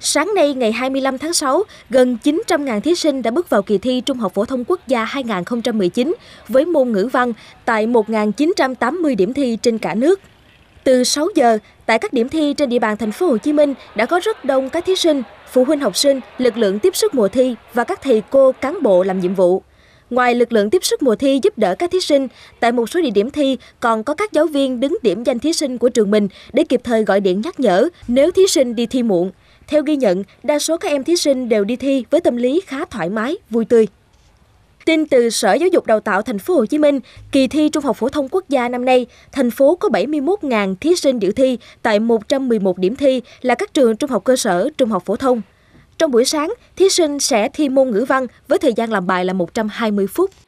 Sáng nay ngày 25 tháng 6, gần 900.000 thí sinh đã bước vào kỳ thi Trung học phổ thông quốc gia 2019 với môn ngữ văn tại 1.980 điểm thi trên cả nước. Từ 6 giờ, tại các điểm thi trên địa bàn thành phố Hồ Chí Minh đã có rất đông các thí sinh, phụ huynh học sinh, lực lượng tiếp sức mùa thi và các thầy cô cán bộ làm nhiệm vụ. Ngoài lực lượng tiếp sức mùa thi giúp đỡ các thí sinh, tại một số địa điểm thi còn có các giáo viên đứng điểm danh thí sinh của trường mình để kịp thời gọi điện nhắc nhở nếu thí sinh đi thi muộn. Theo ghi nhận, đa số các em thí sinh đều đi thi với tâm lý khá thoải mái, vui tươi. Tin từ Sở Giáo dục Đào tạo Thành phố Hồ Chí Minh, kỳ thi Trung học phổ thông quốc gia năm nay, thành phố có 71.000 thí sinh dự thi tại 111 điểm thi là các trường trung học cơ sở, trung học phổ thông. Trong buổi sáng, thí sinh sẽ thi môn ngữ văn với thời gian làm bài là 120 phút.